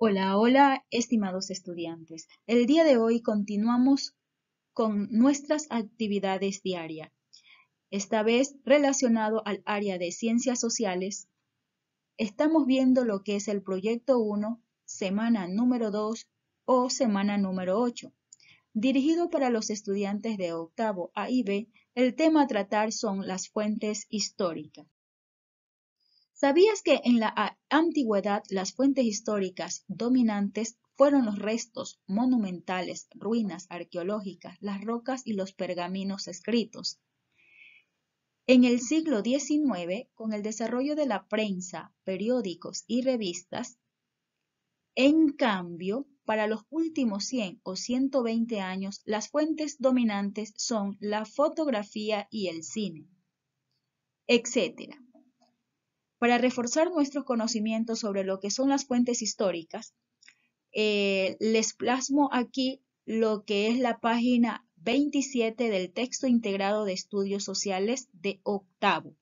Hola, hola, estimados estudiantes. El día de hoy continuamos con nuestras actividades diarias, esta vez relacionado al área de ciencias sociales. Estamos viendo lo que es el proyecto 1, semana número 2 o semana número 8. Dirigido para los estudiantes de octavo A y B, el tema a tratar son las fuentes históricas. ¿Sabías que en la antigüedad las fuentes históricas dominantes fueron los restos monumentales, ruinas arqueológicas, las rocas y los pergaminos escritos? En el siglo XIX, con el desarrollo de la prensa, periódicos y revistas, en cambio, para los últimos 100 o 120 años, las fuentes dominantes son la fotografía y el cine, etcétera. Para reforzar nuestros conocimientos sobre lo que son las fuentes históricas, eh, les plasmo aquí lo que es la página 27 del texto integrado de estudios sociales de octavo,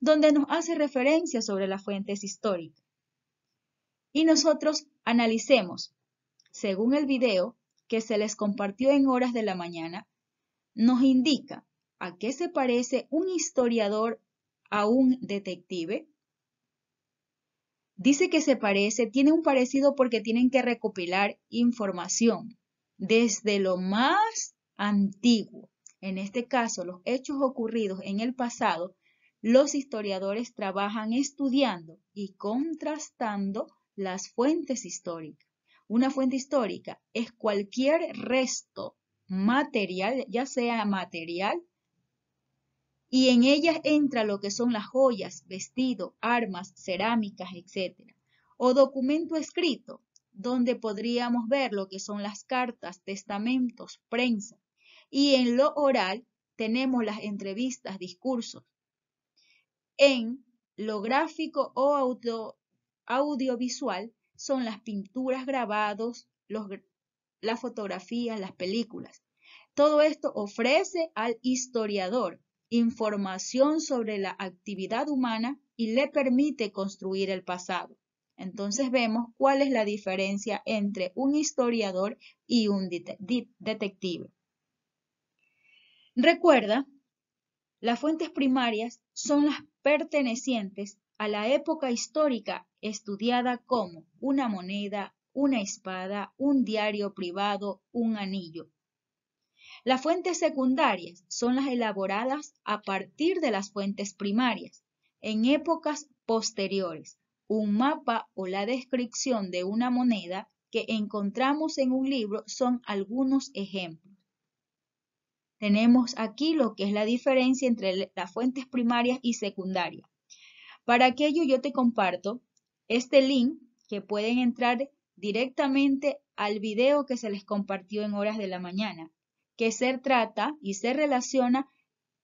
donde nos hace referencia sobre las fuentes históricas. Y nosotros analicemos, según el video que se les compartió en horas de la mañana, nos indica a qué se parece un historiador a un detective? Dice que se parece, tiene un parecido porque tienen que recopilar información desde lo más antiguo. En este caso, los hechos ocurridos en el pasado, los historiadores trabajan estudiando y contrastando las fuentes históricas. Una fuente histórica es cualquier resto material, ya sea material y en ellas entra lo que son las joyas, vestido, armas, cerámicas, etc. O documento escrito, donde podríamos ver lo que son las cartas, testamentos, prensa. Y en lo oral tenemos las entrevistas, discursos. En lo gráfico o audiovisual son las pinturas, grabados, las fotografías, las películas. Todo esto ofrece al historiador información sobre la actividad humana y le permite construir el pasado. Entonces vemos cuál es la diferencia entre un historiador y un detective. Recuerda, las fuentes primarias son las pertenecientes a la época histórica estudiada como una moneda, una espada, un diario privado, un anillo, las fuentes secundarias son las elaboradas a partir de las fuentes primarias en épocas posteriores. Un mapa o la descripción de una moneda que encontramos en un libro son algunos ejemplos. Tenemos aquí lo que es la diferencia entre las fuentes primarias y secundarias. Para aquello yo te comparto este link que pueden entrar directamente al video que se les compartió en horas de la mañana que ser trata y se relaciona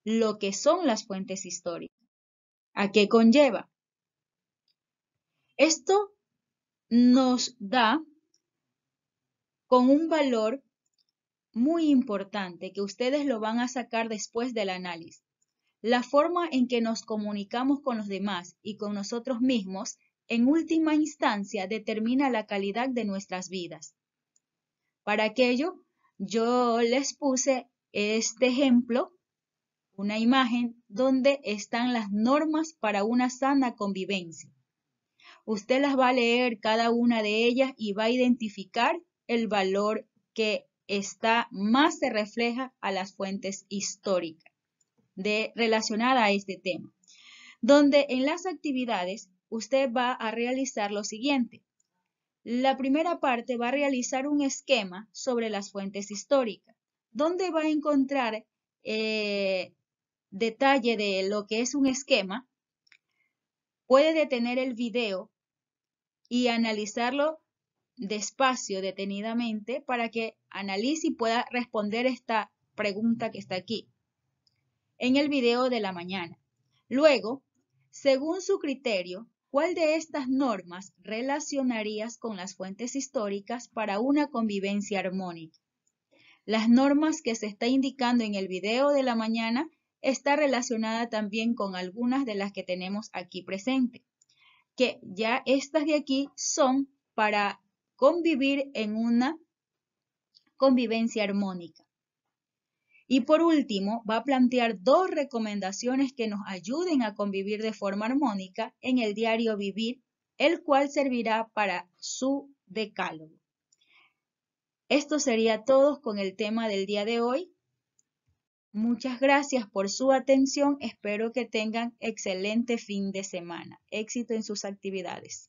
lo que son las fuentes históricas. ¿A qué conlleva? Esto nos da con un valor muy importante que ustedes lo van a sacar después del análisis. La forma en que nos comunicamos con los demás y con nosotros mismos, en última instancia, determina la calidad de nuestras vidas. Para aquello, yo les puse este ejemplo, una imagen donde están las normas para una sana convivencia. Usted las va a leer cada una de ellas y va a identificar el valor que está más se refleja a las fuentes históricas de relacionada a este tema, donde en las actividades usted va a realizar lo siguiente. La primera parte va a realizar un esquema sobre las fuentes históricas, ¿Dónde va a encontrar eh, detalle de lo que es un esquema. Puede detener el video y analizarlo despacio, detenidamente, para que analice y pueda responder esta pregunta que está aquí, en el video de la mañana. Luego, según su criterio, ¿Cuál de estas normas relacionarías con las fuentes históricas para una convivencia armónica? Las normas que se está indicando en el video de la mañana está relacionada también con algunas de las que tenemos aquí presente, que ya estas de aquí son para convivir en una convivencia armónica. Y por último, va a plantear dos recomendaciones que nos ayuden a convivir de forma armónica en el diario vivir, el cual servirá para su decálogo. Esto sería todo con el tema del día de hoy. Muchas gracias por su atención. Espero que tengan excelente fin de semana. Éxito en sus actividades.